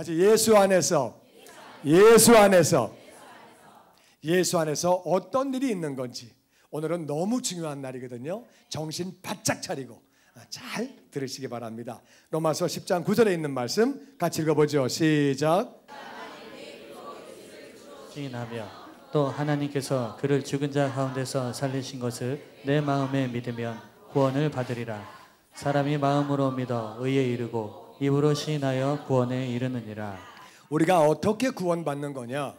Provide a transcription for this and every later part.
아주 예수 안에서 예수 안에서 예수 안에서 어떤 일이 있는 건지 오늘은 너무 중요한 날이거든요. 정신 바짝 차리고 아, 잘 들으시기 바랍니다. 로마서 10장 9절에 있는 말씀 같이 읽어보죠. 시작. 증인하며 또 하나님께서 그를 죽은 자 가운데서 살리신 것을 내 마음에 믿으면 구원을 받으리라. 사람이 마음으로 믿어 의에 이르고 입으로 시인하여 구원에 이르느니라. 우리가 어떻게 구원받는 거냐?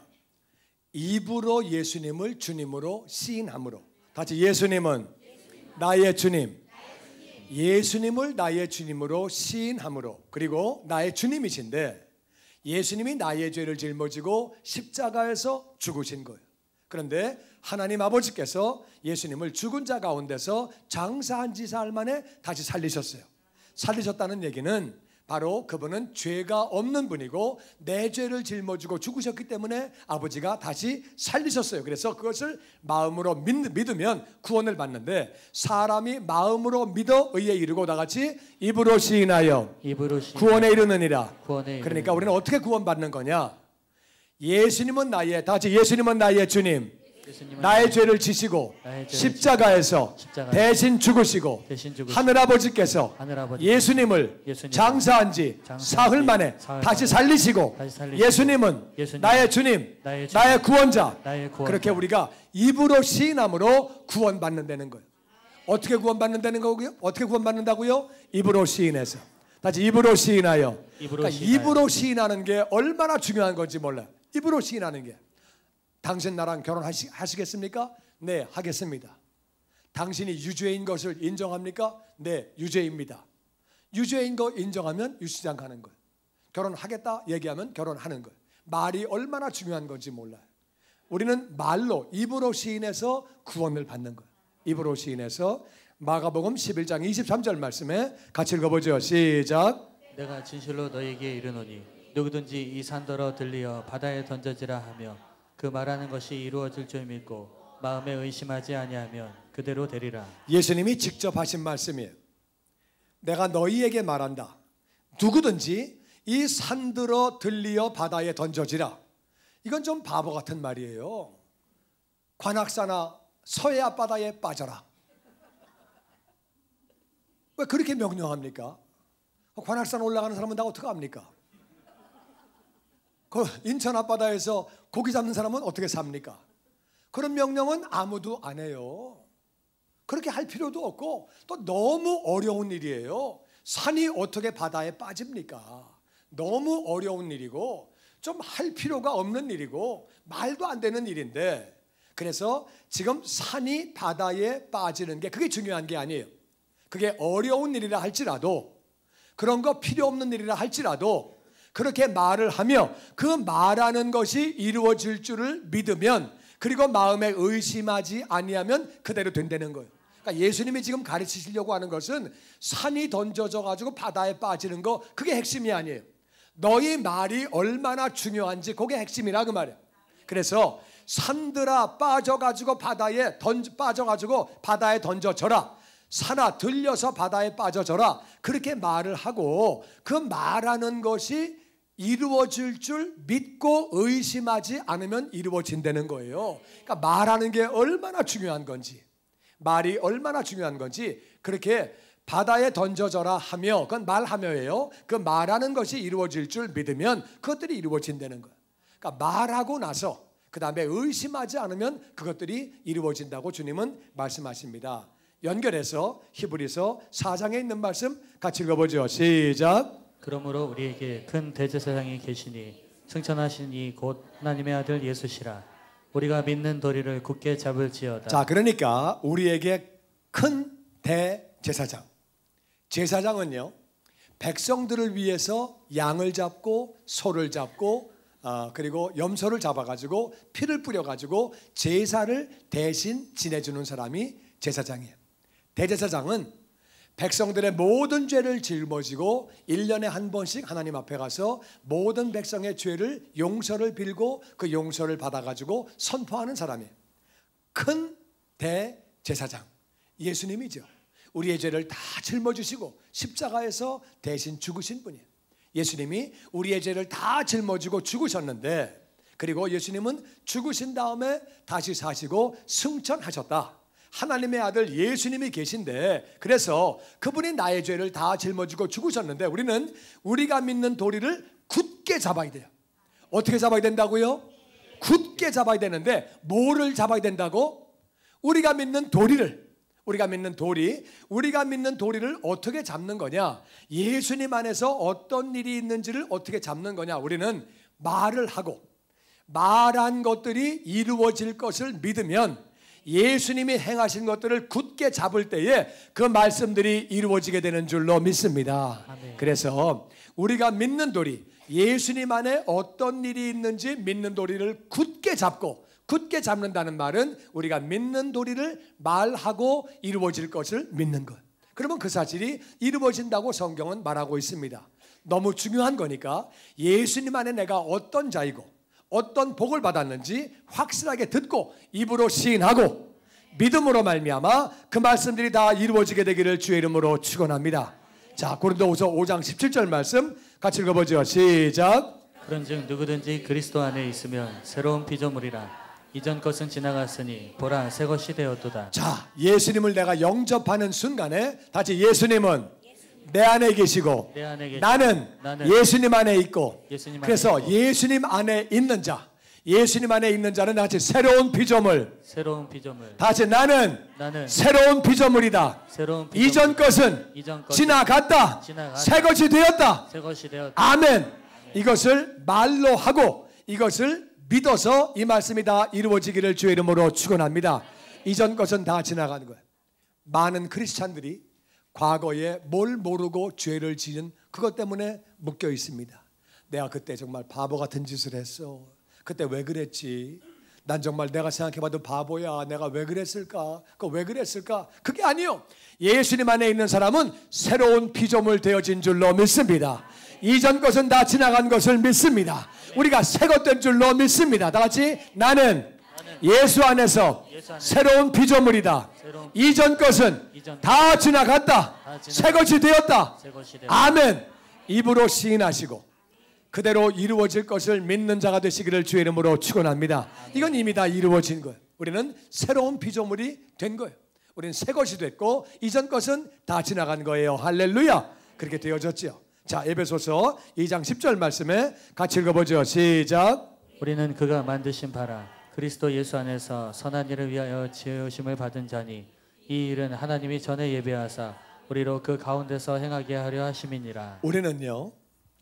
입으로 예수님을 주님으로 시인함으로. 다시 예수님은 나의 주님. 예수님을 나의 주님으로 시인함으로. 그리고 나의 주님이신데 예수님이 나의 죄를 짊어지고 십자가에서 죽으신 거예요. 그런데 하나님 아버지께서 예수님을 죽은 자 가운데서 장사한 지 사흘 만에 다시 살리셨어요. 살리셨다는 얘기는 바로 그분은 죄가 없는 분이고 내 죄를 짊어지고 죽으셨기 때문에 아버지가 다시 살리셨어요. 그래서 그것을 마음으로 믿, 으면 구원을 받는데 사람이 마음으로 믿어 의에 이르고 다 같이 입으로 시인하여, 입으로 시인하여 구원에 이르느니라. 구원에 그러니까 우리는 어떻게 구원받는 거냐? 예수님은 나의 다 같이 예수님은 나의 주님. 나의 죄를 지시고 십자가에서, 대신 죽으시고, 하늘아버지께서 예수님을, 장사한 지 사흘 만에 다시, 살리시고 예수님은 나의, 주님, 나의 구원자, 나의 구원자. 그렇게 우리가 입으로 시인함으로 구원받는다는 거예요. 어떻게 구원받는다는 거고요? 어떻게 구원받는다고요? 입으로 시인해서. 다시 입으로 시인하여. 입으로 그러니까 시인하여. 입으로 시인하는 게 얼마나 중요한 건지 몰라요. 입으로 시인하는 게. 당신 나랑 결혼하시겠습니까? 네, 하겠습니다. 당신이 유죄인 것을 인정합니까? 네, 유죄입니다. 유죄인 거 인정하면 유치장 가는 거예요. 결혼하겠다 얘기하면 결혼하는 거예요. 말이 얼마나 중요한 건지 몰라요. 우리는 말로 입으로 시인해서 구원을 받는 거예요. 입으로 시인해서 마가복음 11장 23절 말씀에 같이 읽어보죠. 시작. 내가 진실로 너에게 이르노니 누구든지 이 산더러 들리어 바다에 던져지라 하며 그 말하는 것이 이루어질 줄 믿고 마음에 의심하지 아니하면 그대로 되리라. 예수님이 직접 하신 말씀이 내가 너희에게 말한다. 누구든지 이 산들어 들리어 바다에 던져지라. 이건 좀 바보 같은 말이에요. 관악사나 서해 앞바다에 빠져라. 왜 그렇게 명령합니까? 관악산 올라가는 사람은 다 어떻게 합니까? 그 인천 앞바다에서 고기 잡는 사람은 어떻게 삽니까? 그런 명령은 아무도 안 해요. 그렇게 할 필요도 없고 또 너무 어려운 일이에요. 산이 어떻게 바다에 빠집니까? 너무 어려운 일이고 좀 할 필요가 없는 일이고 말도 안 되는 일인데 그래서 지금 산이 바다에 빠지는 게 그게 중요한 게 아니에요. 그게 어려운 일이라 할지라도 그런 거 필요 없는 일이라 할지라도 그렇게 말을 하며 그 말하는 것이 이루어질 줄을 믿으면 그리고 마음에 의심하지 아니하면 그대로 된다는 거예요. 그러니까 예수님이 지금 가르치시려고 하는 것은 산이 던져져 가지고 바다에 빠지는 거 그게 핵심이 아니에요. 너희 말이 얼마나 중요한지 그게 핵심이라 그 말이에요. 그래서 산들아 빠져 가지고 바다에 던져 빠져 가지고 바다에 던져져라. 산아 들려서 바다에 빠져져라. 그렇게 말을 하고 그 말하는 것이 이루어질 줄 믿고 의심하지 않으면 이루어진다는 거예요. 그러니까 말하는 게 얼마나 중요한 건지, 말이 얼마나 중요한 건지 그렇게 바다에 던져져라 하며 그건 말하며예요. 그 말하는 것이 이루어질 줄 믿으면 그것들이 이루어진다는 거예요. 그러니까 말하고 나서 그 다음에 의심하지 않으면 그것들이 이루어진다고 주님은 말씀하십니다. 연결해서 히브리서 4장에 있는 말씀 같이 읽어보죠. 시작. 그러므로 우리에게 큰 대제사장이 계시니 승천하신 이 곧 하나님의 아들 예수시라 우리가 믿는 도리를 굳게 잡을지어다. 자, 그러니까 우리에게 큰 대제사장. 제사장은요. 백성들을 위해서 양을 잡고 소를 잡고 어, 그리고 염소를 잡아가지고 피를 뿌려가지고 제사를 대신 지내주는 사람이 제사장이에요. 대제사장은 백성들의 모든 죄를 짊어지고 1년에 한 번씩 하나님 앞에 가서 모든 백성의 죄를 용서를 빌고 그 용서를 받아가지고 선포하는 사람이 큰 대제사장 예수님이죠. 우리의 죄를 다 짊어지시고 십자가에서 대신 죽으신 분이에요. 예수님이 우리의 죄를 다 짊어지고 죽으셨는데 그리고 예수님은 죽으신 다음에 다시 사시고 승천하셨다. 하나님의 아들 예수님이 계신데 그래서 그분이 나의 죄를 다 짊어지고 죽으셨는데 우리는 우리가 믿는 도리를 굳게 잡아야 돼요. 어떻게 잡아야 된다고요? 굳게 잡아야 되는데 뭐를 잡아야 된다고? 우리가 믿는 도리를 우리가 믿는 도리, 우리가 믿는 도리를 어떻게 잡는 거냐? 예수님 안에서 어떤 일이 있는지를 어떻게 잡는 거냐? 우리는 말을 하고 말한 것들이 이루어질 것을 믿으면 예수님이 행하신 것들을 굳게 잡을 때에 그 말씀들이 이루어지게 되는 줄로 믿습니다. 그래서 우리가 믿는 도리, 예수님 안에 어떤 일이 있는지 믿는 도리를 굳게 잡고 굳게 잡는다는 말은 우리가 믿는 도리를 말하고 이루어질 것을 믿는 것. 그러면 그 사실이 이루어진다고 성경은 말하고 있습니다. 너무 중요한 거니까 예수님 안에 내가 어떤 자이고 어떤 복을 받았는지 확실하게 듣고 입으로 시인하고 믿음으로 말미암아 그 말씀들이 다 이루어지게 되기를 주의 이름으로 축원합니다. 자, 고린도후서 5장 17절 말씀 같이 읽어 보죠. 시작. 그런즉 누구든지 그리스도 안에 있으면 새로운 피조물이라 이전 것은 지나갔으니 보라 새 것이 되었도다. 자, 예수님을 내가 영접하는 순간에 다시 예수님은 내 안에 계시고, 내 안에 나는, 나는, 예수님 안에 있고 예수님 안에 그래서 있고. 예수님 안에 있는 자 예수님 안에 있는 자는 다시 새로운 피조물. 새로운 피조물. 다같 나는, 나는 새로운 피조물이다. 새로운 피조물. 이전 것은, 이전 지나갔다. 새 것이 되었다. 새 것이 되었다. 아멘. 이것을 말로 하고 이것을 믿어서 이 말씀이 다 이루어지기를 주의 이름으로 축원합니다. 이전 것은 다지나가 거예요. 많은 크리스찬들이 과거에 뭘 모르고 죄를 지은 그것 때문에 묶여 있습니다. 내가 그때 정말 바보 같은 짓을 했어. 그때 왜 그랬지? 난 정말 내가 생각해봐도 바보야. 내가 왜 그랬을까? 그 왜 그랬을까? 그게 아니요. 예수님 안에 있는 사람은 새로운 피조물 되어진 줄로 믿습니다. 이전 것은 다 지나간 것을 믿습니다. 우리가 새것된 줄로 믿습니다. 다 같이 나는 예수 안에서 새로운 피조물이다. 이전 것은 다 지나갔다. 새것이 되었다. 아멘. 입으로 시인하시고 그대로 이루어질 것을 믿는 자가 되시기를 주의 이름으로 축원합니다. 이건 이미 다 이루어진 거예요. 우리는 새로운 피조물이 된 거예요. 우리는 새 것이 됐고 이전 것은 다 지나간 거예요. 할렐루야. 그렇게 되어졌지요. 자, 에베소서 2장 10절 말씀에 같이 읽어보죠. 시작. 우리는 그가 만드신 바라 그리스도 예수 안에서 선한 일을 위하여 지으심을 받은 자니 이 일은 하나님이 전에 예배하사 우리로 그 가운데서 행하게 하려 하심이니라. 우리는요.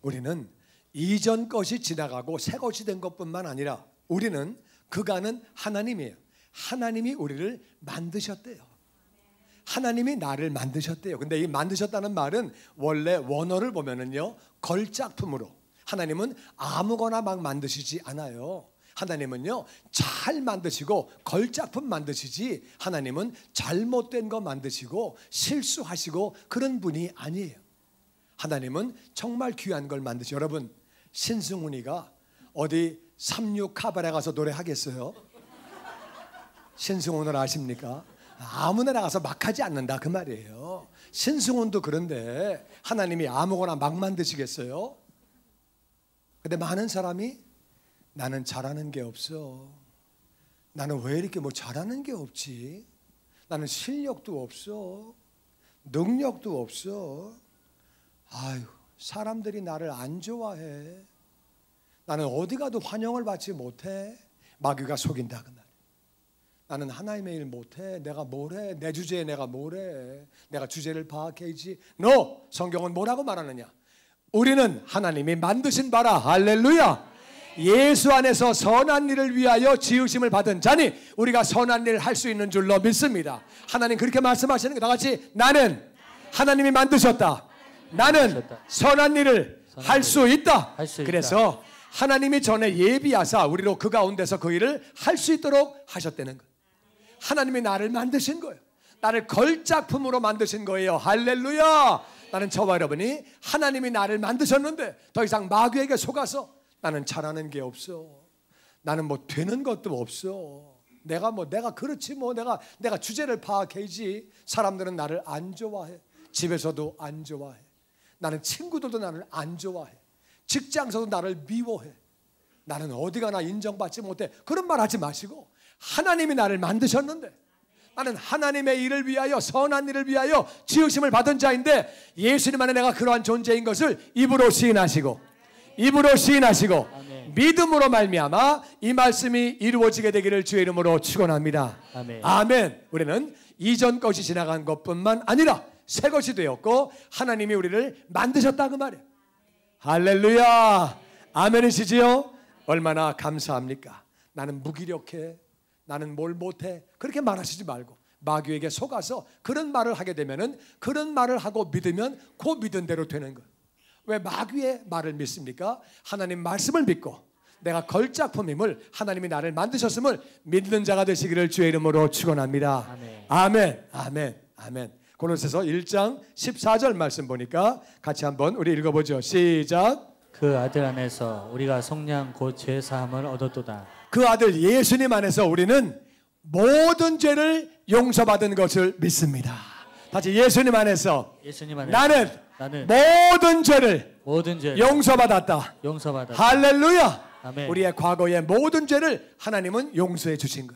우리는 이전 것이 지나가고 새 것이 된 것뿐만 아니라 우리는 그간은 하나님이에요. 하나님이 우리를 만드셨대요. 하나님이 나를 만드셨대요. 근데 이 만드셨다는 말은 원래 원어를 보면은요. 걸작품으로 하나님은 아무거나 막 만드시지 않아요. 하나님은요 잘 만드시고 걸작품 만드시지 하나님은 잘못된 거 만드시고 실수하시고 그런 분이 아니에요. 하나님은 정말 귀한 걸 만드시. 여러분 신승훈이가 어디 삼6 카바레 가서 노래하겠어요? 신승훈을 아십니까? 아무나 나가서 막 하지 않는다 그 말이에요. 신승훈도 그런데 하나님이 아무거나 막 만드시겠어요? 근데 많은 사람이 나는 잘하는 게 없어. 나는 왜 이렇게 뭐 잘하는 게 없지? 나는 실력도 없어. 능력도 없어. 아유, 사람들이 나를 안 좋아해. 나는 어디 가도 환영을 받지 못해. 마귀가 속인다 그날. 나는 하나님의 일 못해. 내가 뭘 해? 내 주제에 내가 뭘 해? 내가 주제를 파악해야지. 너 성경은 뭐라고 말하느냐? 우리는 하나님이 만드신 바라. 할렐루야. 예수 안에서 선한 일을 위하여 지으심을 받은 자니 우리가 선한 일을 할 수 있는 줄로 믿습니다. 하나님 그렇게 말씀하시는 게 나같이 나는 하나님이 만드셨다. 나는 선한 일을 할 수 있다. 그래서 하나님이 전에 예비하사 우리로 그 가운데서 그 일을 할 수 있도록 하셨다는 것. 하나님이 나를 만드신 거예요. 나를 걸작품으로 만드신 거예요. 할렐루야! 나는 저와 여러분이 하나님이 나를 만드셨는데 더 이상 마귀에게 속아서 나는 잘하는 게 없어. 나는 뭐 되는 것도 없어. 내가 뭐 내가 그렇지 뭐 내가 내가 주제를 파악해지. 사람들은 나를 안 좋아해. 집에서도 안 좋아해. 나는 친구들도 나를 안 좋아해. 직장에서도 나를 미워해. 나는 어디 가나 인정받지 못해. 그런 말 하지 마시고 하나님이 나를 만드셨는데 나는 하나님의 일을 위하여 선한 일을 위하여 지으심을 받은 자인데 예수님 안에 내가 그러한 존재인 것을 입으로 시인하시고 입으로 시인하시고 아멘. 믿음으로 말미암아 이 말씀이 이루어지게 되기를 주의 이름으로 축원합니다. 아멘. 아멘. 우리는 이전 것이 지나간 것뿐만 아니라 새 것이 되었고 하나님이 우리를 만드셨다 그 말이에요. 할렐루야. 아멘이시지요? 얼마나 감사합니까? 나는 무기력해. 나는 뭘 못해. 그렇게 말하시지 말고 마귀에게 속아서 그런 말을 하게 되면은 그런 말을 하고 믿으면 그 믿은 대로 되는 거예요. 왜 마귀의 말을 믿습니까? 하나님 말씀을 믿고 내가 걸작품임을 하나님이 나를 만드셨음을 믿는 자가 되시기를 주의 이름으로 축원합니다. 아멘. 아멘. 아멘. 고린도서 1장 14절 말씀 보니까 같이 한번 우리 읽어 보죠. 시작. 그 아들 안에서 우리가 속량 곧죄 사함을 얻었도다. 그 아들 예수님 안에서 우리는 모든 죄를 용서받은 것을 믿습니다. 다시 예수님 안에서, 예수님 안에서 나는 나는 모든 죄를 모든 죄를 용서받았다. 용서받았다. 할렐루야. 아멘. 우리의 과거의 모든 죄를 하나님은 용서해 주신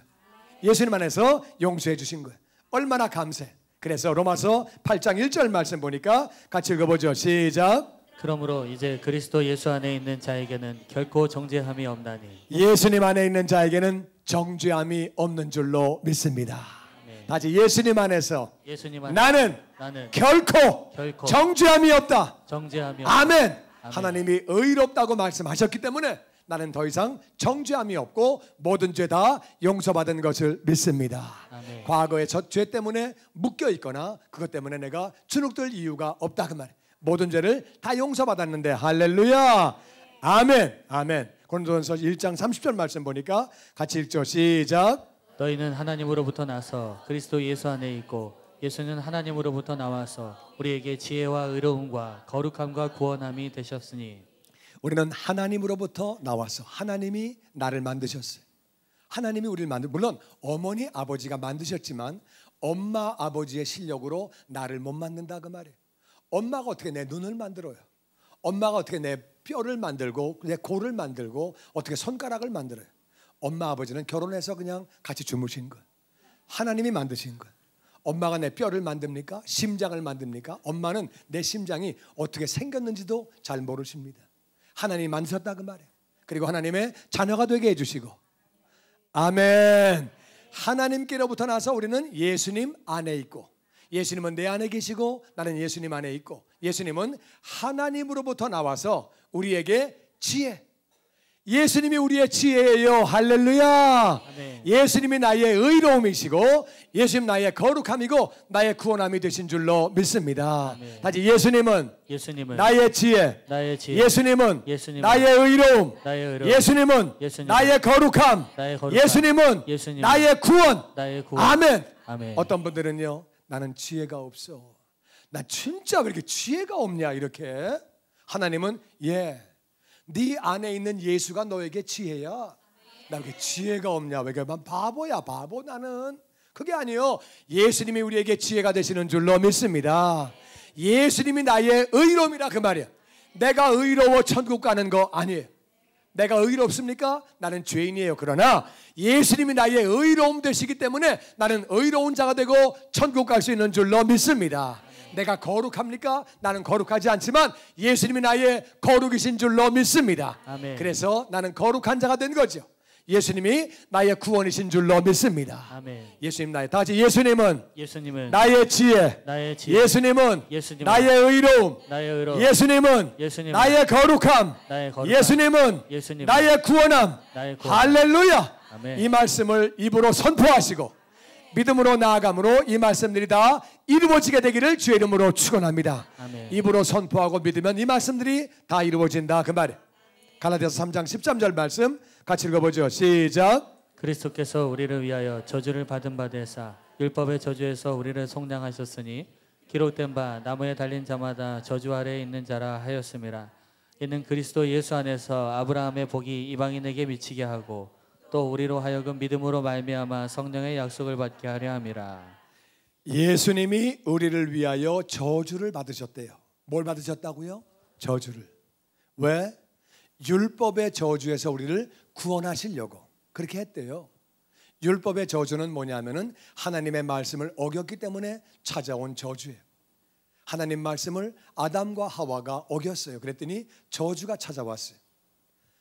거예수님 안에서 용서해 주신 거 얼마나 감사해. 그래서 로마서 8장 1절 말씀 보니까 같이 읽어보죠. 시작. 그러므로 이제 그리스도 예수 안에 있는 자에게는 결코 정죄함이 없나니 예수님 안에 있는 자에게는 정죄함이 없는 줄로 믿습니다. 네. 다시 예수님 안에서, 예수님 안에 나는, 나는 결코, 결코 정죄함이 없다. 정죄함이 없다. 아멘. 아멘. 하나님이 의롭다고 말씀하셨기 때문에 나는 더 이상 정죄함이 없고 모든 죄 다 용서받은 것을 믿습니다. 아멘. 과거의 저죄 때문에 묶여 있거나 그것 때문에 내가 주눅들 이유가 없다 그 말. 모든 죄를 다 용서받았는데 할렐루야. 아멘. 아멘. 고린도전서 1장 30절 말씀 보니까 같이 읽죠. 시작. 너희는 하나님으로부터 나서 그리스도 예수 안에 있고 예수는 하나님으로부터 나와서 우리에게 지혜와 의로움과 거룩함과 구원함이 되셨으니 우리는 하나님으로부터 나와서 하나님이 나를 만드셨어요. 하나님이 우리를 만들 물론 어머니 아버지가 만드셨지만 엄마 아버지의 실력으로 나를 못 만든다 그 말이에요. 엄마가 어떻게 내 눈을 만들어요? 엄마가 어떻게 내 뼈를 만들고 내 골을 만들고 어떻게 손가락을 만들어요? 엄마 아버지는 결혼해서 그냥 같이 주무신 것. 하나님이 만드신 것. 엄마가 내 뼈를 만듭니까? 심장을 만듭니까? 엄마는 내 심장이 어떻게 생겼는지도 잘 모르십니다. 하나님이 만드셨다 그 말이에요. 그리고 하나님의 자녀가 되게 해주시고 아멘. 하나님께로부터 나서 우리는 예수님 안에 있고 예수님은 내 안에 계시고 나는 예수님 안에 있고 예수님은 하나님으로부터 나와서 우리에게 지혜, 예수님이 우리의 지혜예요. 할렐루야. 예수님이 나의 의로움이시고 예수님 나의 거룩함이고 나의 구원함이 되신 줄로 믿습니다. 아멘. 다시 예수님은, 예수님은 나의 지혜, 나의 지혜. 예수님은, 예수님은 나의, 의로움, 나의 의로움, 예수님은, 예수님은 나의, 거룩함, 나의 거룩함, 예수님은, 예수님은 나의, 구원. 나의 구원, 아멘. 아멘. 어떤 분들은요, 나는 지혜가 없어. 나 진짜 왜 이렇게 지혜가 없냐 이렇게 하나님은 예. 네 안에 있는 예수가 너에게 지혜야. 나왜 지혜가 없냐? 왜 그만 바보야? 바보 나는. 그게 아니요. 예수님이 우리에게 지혜가 되시는 줄로 믿습니다. 예수님이 나의 의로움이라 그 말이야. 내가 의로워 천국 가는 거 아니에요. 내가 의롭습니까? 나는 죄인이에요. 그러나 예수님이 나의 의로움 되시기 때문에 나는 의로운 자가 되고 천국 갈 수 있는 줄로 믿습니다. 내가 거룩합니까? 나는 거룩하지 않지만 예수님이 나의 거룩이신 줄로 믿습니다. 아멘. 그래서 나는 거룩한 자가 된 거죠. 예수님이 나의 구원이신 줄로 믿습니다. 아멘. 예수님 나의 다시 예수님은, 예수님은 나의 지혜, 나의 지혜. 예수님은, 예수님 나의 의로움, 나의 의로움. 예수님은, 예수님 나의 거룩함, 나의 거룩함. 예수님은, 예수님 나의 구원함. 나의 구원함. 할렐루야. 아멘. 이 말씀을 입으로 선포하시고 믿음으로 나아감으로 이 말씀들이 다 이루어지게 되기를 주의 이름으로 축원합니다. 입으로 선포하고 믿으면 이 말씀들이 다 이루어진다 그말 갈라디아서 3장 13절 말씀 같이 읽어보죠. 시작. 그리스도께서 우리를 위하여 저주를 받은 바 되사 율법의 저주에서 우리를 속량하셨으니 기록된 바 나무에 달린 자마다 저주 아래에 있는 자라 하였음이라. 이는 그리스도 예수 안에서 아브라함의 복이 이방인에게 미치게 하고 또 우리로 하여금 믿음으로 말미암아 성령의 약속을 받게 하려 함이라. 예수님이 우리를 위하여 저주를 받으셨대요. 뭘 받으셨다고요? 저주를. 왜? 율법의 저주에서 우리를 구원하시려고 그렇게 했대요. 율법의 저주는 뭐냐면은 하나님의 말씀을 어겼기 때문에 찾아온 저주예요. 하나님 말씀을 아담과 하와가 어겼어요. 그랬더니 저주가 찾아왔어요.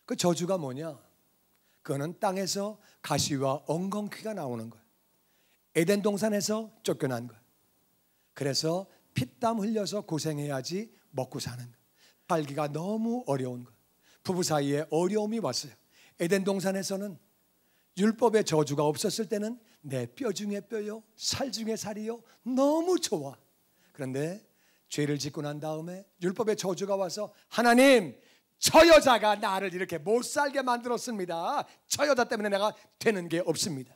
그 저주가 뭐냐? 그거는 땅에서 가시와 엉겅퀴가 나오는 거야. 에덴 동산에서 쫓겨난 거야. 그래서 피땀 흘려서 고생해야지 먹고 사는 거야. 살기가 너무 어려운 거야. 부부 사이에 어려움이 왔어요. 에덴 동산에서는 율법의 저주가 없었을 때는 내 뼈 중에 뼈요, 살 중에 살이요, 너무 좋아. 그런데 죄를 짓고 난 다음에 율법의 저주가 와서 하나님 저 여자가 나를 이렇게 못 살게 만들었습니다. 저 여자 때문에 내가 되는 게 없습니다.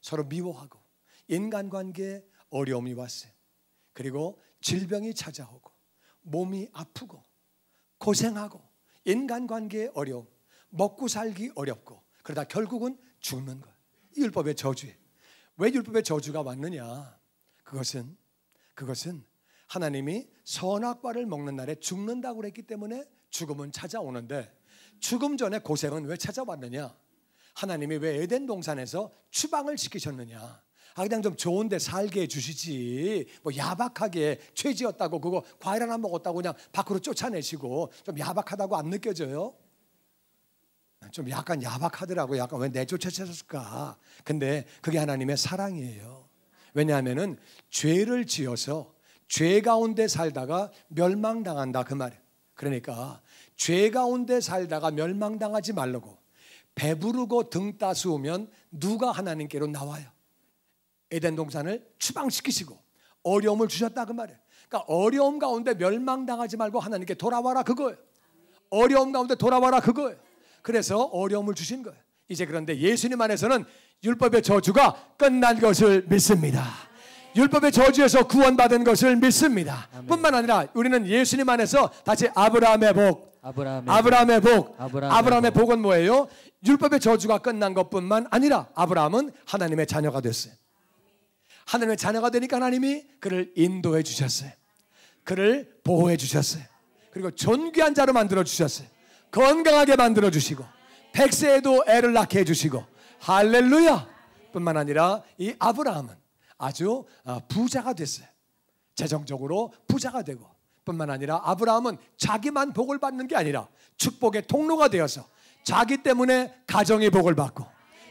서로 미워하고 인간관계에 어려움이 왔어요. 그리고 질병이 찾아오고 몸이 아프고 고생하고 인간관계에 어려움, 먹고 살기 어렵고 그러다 결국은 죽는 거예요. 율법의 저주에. 왜 율법의 저주가 왔느냐? 그것은 그것은 하나님이 선악과를 먹는 날에 죽는다고 그랬기 때문에 죽음은 찾아오는데 죽음 전에 고생은 왜 찾아왔느냐? 하나님이 왜 에덴 동산에서 추방을 시키셨느냐? 아 그냥 좀 좋은데 살게 해주시지 뭐 야박하게 죄지었다고 그거 과일 하나 먹었다고 그냥 밖으로 쫓아내시고 좀 야박하다고 안 느껴져요? 좀 약간 야박하더라고 약간 왜 내쫓으셨을까 근데 그게 하나님의 사랑이에요 왜냐하면은 죄를 지어서 죄 가운데 살다가 멸망당한다 그 말이에요. 그러니까 죄 가운데 살다가 멸망당하지 말라고 배부르고 등 따스우면 누가 하나님께로 나와요. 에덴 동산을 추방시키시고 어려움을 주셨다 그 말이에요. 그러니까 어려움 가운데 멸망당하지 말고 하나님께 돌아와라 그거예요. 어려움 가운데 돌아와라 그거예요. 그래서 어려움을 주신 거예요. 이제 그런데 예수님 안에서는 율법의 저주가 끝난 것을 믿습니다. 율법의 저주에서 구원받은 것을 믿습니다. 아멘. 뿐만 아니라 우리는 예수님 안에서 다시 아브라함의 복, 아브라함의, 아브라함의 복, 아브라함의, 아브라함의 복. 은 뭐예요? 율법의 저주가 끝난 것뿐만 아니라 아브라함은 하나님의 자녀가 됐어요. 하나님의 자녀가 되니까 하나님이 그를 인도해 주셨어요. 그를 보호해 주셨어요. 그리고 존귀한 자로 만들어 주셨어요. 건강하게 만들어 주시고 백세에도 애를 낳게 해 주시고 할렐루야. 뿐만 아니라 이 아브라함은 아주 어, 부자가 됐어요. 재정적으로 부자가 되고 뿐만 아니라 아브라함은 자기만 복을 받는 게 아니라 축복의 통로가 되어서 자기 때문에 가정이 복을 받고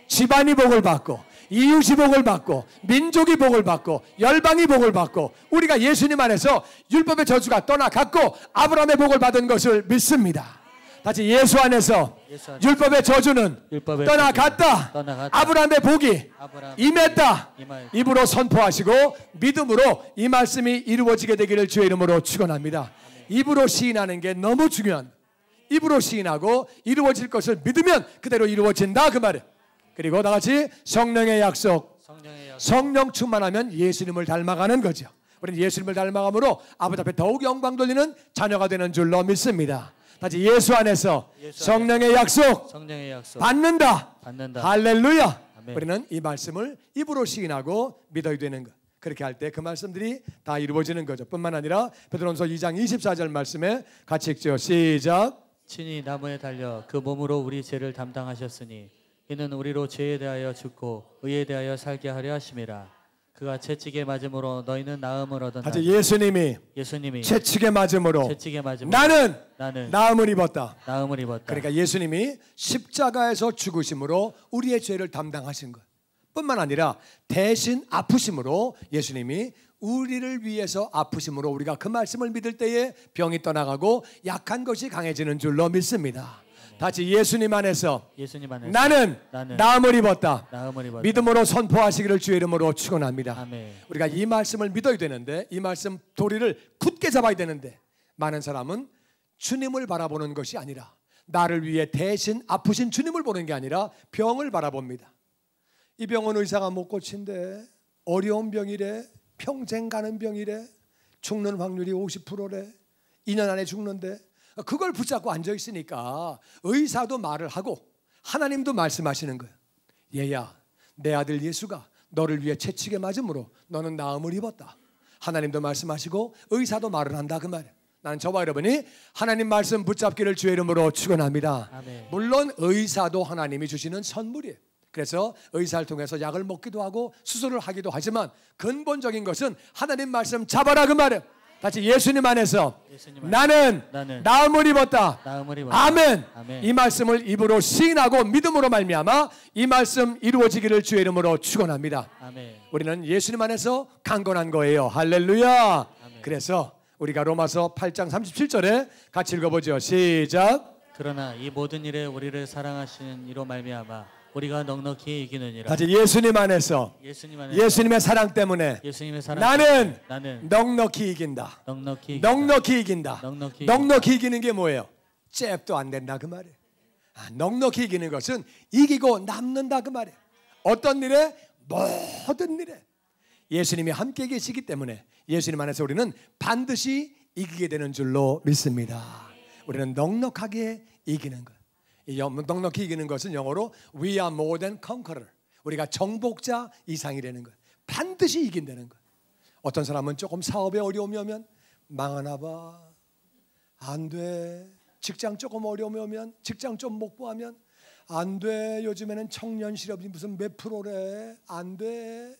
집안이 복을 받고 이웃이 복을 받고 민족이 복을 받고 열방이 복을 받고 우리가 예수님 안에서 율법의 저주가 떠나갔고 아브라함의 복을 받은 것을 믿습니다. 다시 예수 안에서, 예수 안에서 율법의 저주는 율법의 떠나갔다. 떠나갔다. 아브라함의 복이 아브라함. 임했다. 임하였다. 입으로 선포하시고 믿음으로 이 말씀이 이루어지게 되기를 주의 이름으로 축원합니다. 입으로 시인하는 게 너무 중요한. 입으로 시인하고 이루어질 것을 믿으면 그대로 이루어진다 그말이 그리고 다 같이 성령의 약속. 성령의 약속. 성령 충만하면 예수님을 닮아가는 거죠. 우리는 예수님을 닮아감으로 아버지 앞에 더욱 영광 돌리는 자녀가 되는 줄로 믿습니다. 다시 예수 안에서, 예수 성령의, 약속. 성령의 약속, 받는다. 받는다. 할렐루야. 아멘. 우리는 이 말씀을 입으로 시인하고 믿어야 되는 것. 그렇게 할 때 그 말씀들이 다 이루어지는 거죠. 뿐만 아니라 베드로전서 2장 24절 말씀에 같이 읽죠. 시작. 친히 나무에 달려 그 몸으로 우리 죄를 담당하셨으니 이는 우리로 죄에 대하여 죽고 의에 대하여 살게 하려 하심이라. 그가 채찍에 맞음으로 너희는 나음을 얻었다. 아주 예수님이 예수님이 채찍에 맞음으로 채찍에 맞음 나는 나는 나음을 입었다. 나음을 입었다. 그러니까 예수님이 십자가에서 죽으심으로 우리의 죄를 담당하신 것. 뿐만 아니라 대신 아프심으로 예수님이 우리를 위해서 아프심으로 우리가 그 말씀을 믿을 때에 병이 떠나가고 약한 것이 강해지는 줄로 믿습니다. 다시 예수님 안에서, 예수님 안에서 나는, 나는 나음을, 입었다. 나음을 입었다. 믿음으로 선포하시기를 주의 이름으로 축원합니다. 우리가 이 말씀을 믿어야 되는데 이 말씀 도리를 굳게 잡아야 되는데 많은 사람은 주님을 바라보는 것이 아니라 나를 위해 대신 아프신 주님을 보는 게 아니라 병을 바라봅니다. 이 병원 의사가 못 고친데 어려운 병이래 평생 가는 병이래 죽는 확률이 50%래 2년 안에 죽는데 그걸 붙잡고 앉아 있으니까 의사도 말을 하고 하나님도 말씀하시는 거예요. 얘야, 내 아들 예수가 너를 위해 채찍에 맞음으로 너는 나음을 입었다. 하나님도 말씀하시고 의사도 말을 한다 그말 나는 저와 여러분이 하나님 말씀 붙잡기를 주의 이름으로 축원합니다. 물론 의사도 하나님이 주시는 선물이에요. 그래서 의사를 통해서 약을 먹기도 하고 수술을 하기도 하지만 근본적인 것은 하나님 말씀 잡아라 그 말이에요. 같이 예수님 안에서 예수님 나는, 나는 나음을 입었다. 나음을 입었다. 아멘. 아멘. 이 말씀을 입으로 시인하고 믿음으로 말미암아 이 말씀 이루어지기를 주의 이름으로 축원합니다. 우리는 예수님 안에서 강건한 거예요. 할렐루야. 아멘. 그래서 우리가 로마서 8장 37절에 같이 읽어보죠. 시작. 그러나 이 모든 일에 우리를 사랑하시는 이로 말미암아 우리가 넉넉히 이기느니라. 다시 예수님 안에서, 예수님 안에서 예수님의 사랑 때문에 예수님의 사랑 나는, 나는 넉넉히 이긴다. 넉넉히 이긴다. 넉넉히 이긴다. 넉넉히, 넉넉히 이기는 게 뭐예요? 잽도 안 된다 그 말이에요. 아, 넉넉히 이기는 것은 이기고 남는다 그 말이에요. 어떤 일에 모든 일에 예수님이 함께 계시기 때문에 예수님 안에서 우리는 반드시 이기게 되는 줄로 믿습니다. 우리는 넉넉하게 이기는 것. 넉넉히 이기는 것은 영어로 we are more than conqueror. 우리가 정복자 이상이라는 것. 반드시 이긴다는 것. 어떤 사람은 조금 사업에 어려움이 오면 망하나 봐. 안 돼. 직장 조금 어려움이 오면 직장 좀 목보하면 안 돼. 요즘에는 청년 실업이 무슨 몇 프로래. 안 돼.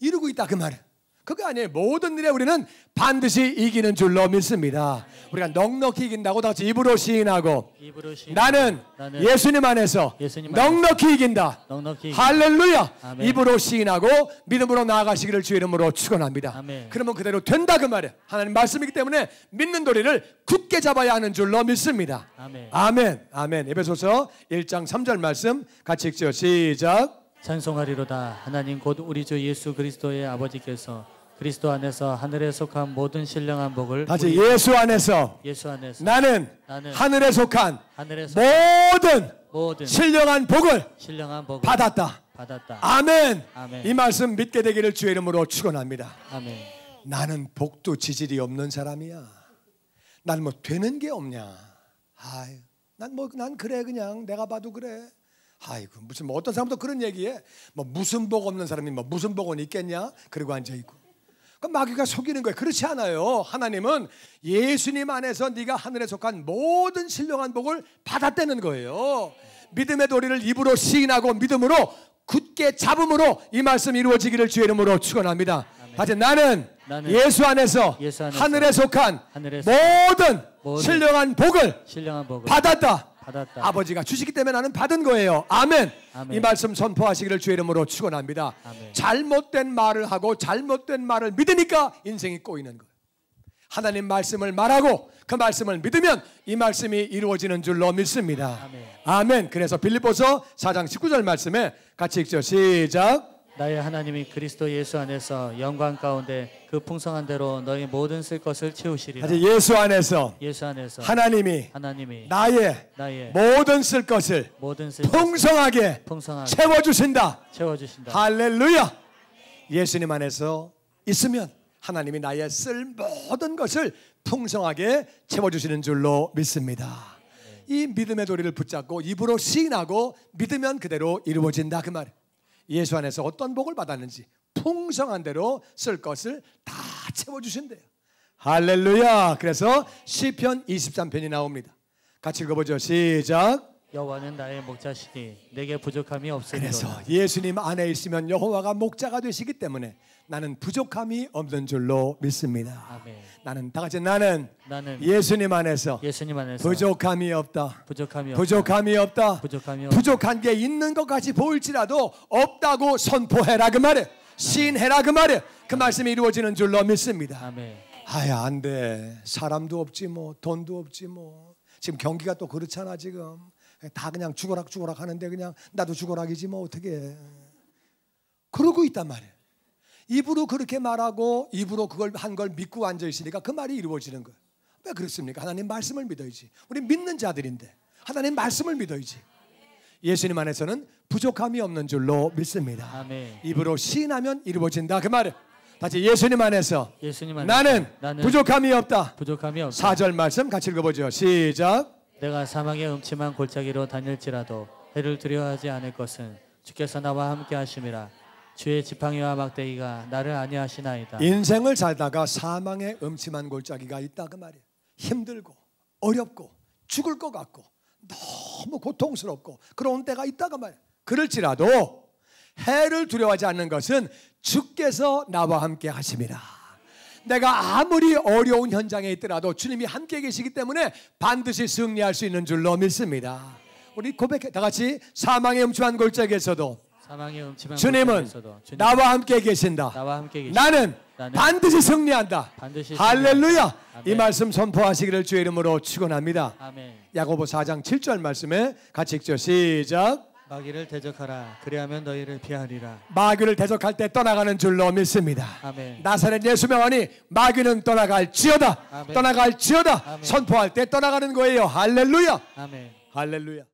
이러고 있다 그 말이야. 그게 아니에요. 모든 일에 우리는 반드시 이기는 줄로 믿습니다. 우리가 넉넉히 이긴다고 다 같이 입으로 시인하고, 입으로 시인 나는, 나는, 예수님 안에서 예수님 넉넉히 이긴다. 넉넉히 할렐루야. 아멘. 입으로 시인하고 믿음으로 나아가시기를 주 이름으로 축원합니다. 그러면 그대로 된다 그 말이에요. 하나님 말씀이기 때문에 믿는 도리를 굳게 잡아야 하는 줄로 믿습니다. 아멘. 아멘. 아멘. 에베소서 1장 3절 말씀 같이 읽죠. 시작. 찬송하리로다 하나님 곧 우리 주 예수 그리스도의 아버지께서 그리스도 안에서 하늘에 속한 모든 신령한 복을 다시 예수 안에서 예수 안에서 나는, 나는 하늘에 속한 하늘에 모든 모든 신령한 복을 신령한 복을 받았다. 받았다. 아멘. 아멘. 이 말씀 믿게 되기를 주의 이름으로 축원합니다. 아멘. 나는 복도 지질이 없는 사람이야. 난 뭐 되는 게 없냐. 아유, 난 뭐난 뭐, 그래 그냥 내가 봐도 그래. 아이고 무슨 뭐 어떤 사람도 그런 얘기해. 뭐 무슨 복 없는 사람이 뭐 무슨 복은 있겠냐? 그리고 앉아 있고. 그 마귀가 속이는 거예요. 그렇지 않아요. 하나님은 예수님 안에서 네가 하늘에 속한 모든 신령한 복을 받아떼는 거예요. 믿음의 도리를 입으로 시인하고 믿음으로 굳게 잡음으로 이 말씀 이루어지기를 주의 이름으로 축원합니다. 다시 나는, 나는 예수, 안에서 예수 안에서, 하늘에 속한 하늘에 모든, 모든 신령한, 복을 신령한 복을, 받았다. 받았다. 아버지가 주시기 때문에 나는 받은 거예요. 아멘. 아멘. 이 말씀 선포하시기를 주의 이름으로 축원합니다. 잘못된 말을 하고 잘못된 말을 믿으니까 인생이 꼬이는 거예요. 하나님 말씀을 말하고 그 말씀을 믿으면 이 말씀이 이루어지는 줄로 믿습니다. 아멘. 아멘. 그래서 빌립보서 4장 19절 말씀에 같이 읽죠. 시작. 나의 하나님이 그리스도 예수 안에서 영광 가운데 그 풍성한 대로 너희 모든 쓸 것을 채우시리라. 아직 예수 안에서 예수 안에서 하나님이 하나님이 나의 나의 모든 쓸 것을 모든 쓸 풍성하게 풍성하게 채워 주신다. 채워 주신다. 할렐루야. 예수님 안에서 있으면 하나님이 나의 쓸 모든 것을 풍성하게 채워 주시는 줄로 믿습니다. 이 믿음의 도리를 붙잡고 입으로 시인하고 믿으면 그대로 이루어진다 그 말. 예수 안에서 어떤 복을 받았는지 풍성한 대로 쓸 것을 다 채워 주신대요. 할렐루야. 그래서 시편 23편이 나옵니다. 같이 읽어 보죠. 시작. 여호와는 나의 목자시니 내게 부족함이 없으리라. 그래서 예수님 안에 있으면 여호와가 목자가 되시기 때문에 나는 부족함이 없는 줄로 믿습니다. 아멘. 나는 다 같이 나는, 나는 예수님, 안에서 예수님 안에서 부족함이 없다. 부족함이 없다. 부족함이 없다. 부족함이 없다. 부족한 게 있는 것 같이 보일지라도 없다고 선포해라 그 말에 시해라그 말에 그 말씀이 이루어지는 줄로 믿습니다. 아멘. 아야 안 돼. 사람도 없지 뭐 돈도 없지 뭐 지금 경기가 또 그렇잖아 지금 다 그냥 죽어락 죽어락 하는데 그냥 나도 죽어락이지 뭐 어떻게 그러고 있단 말이에요. 입으로 그렇게 말하고 입으로 그걸 한 걸 믿고 앉아 있으니까 그 말이 이루어지는 거예요. 왜 그렇습니까? 하나님 말씀을 믿어야지. 우리 믿는 자들인데 하나님 말씀을 믿어야지. 예수님 안에서는 부족함이 없는 줄로 믿습니다. 아멘. 입으로 시인하면 이루어진다 그 말을. 다시 예수님 안에서, 예수님 안에서 나는, 나는, 부족함이 없다. 부족함이 없다. 4절 말씀 같이 읽어보죠. 시작. 내가 사망의 음침한 골짜기로 다닐지라도 해를 두려워하지 않을 것은 주께서 나와 함께 하심이라 주의 지팡이와 막대기가 나를 안니하시나이다. 인생을 살다가 사망의 음침한 골짜기가 있다 그말이에 힘들고 어렵고 죽을 것 같고 너무 고통스럽고 그런 때가 있다 그말이에 그럴지라도 해를 두려워하지 않는 것은 주께서 나와 함께 하심이라. 내가 아무리 어려운 현장에 있더라도 주님이 함께 계시기 때문에 반드시 승리할 수 있는 줄로 믿습니다. 우리 고백해 다 같이 사망의 음침한 골짜기에서도 주님은 나와 함께 계신다. 나와 함께 계신다. 나는, 나는 반드시 승리한다. 반드시 할렐루야. 아멘. 이 말씀 선포하시기를 주의 이름으로 축원합니다. 야고보 4장 7절 말씀에 같이 읽죠. 시작. 마귀를 대적하라. 그리하면 너희를 피하리라. 마귀를 대적할 때 떠나가는 줄로 믿습니다. 나사렛 예수 명하니 마귀는 떠나갈지어다. 아멘. 떠나갈지어다. 아멘. 선포할 때 떠나가는 거예요. 할렐루야. 아멘. 할렐루야.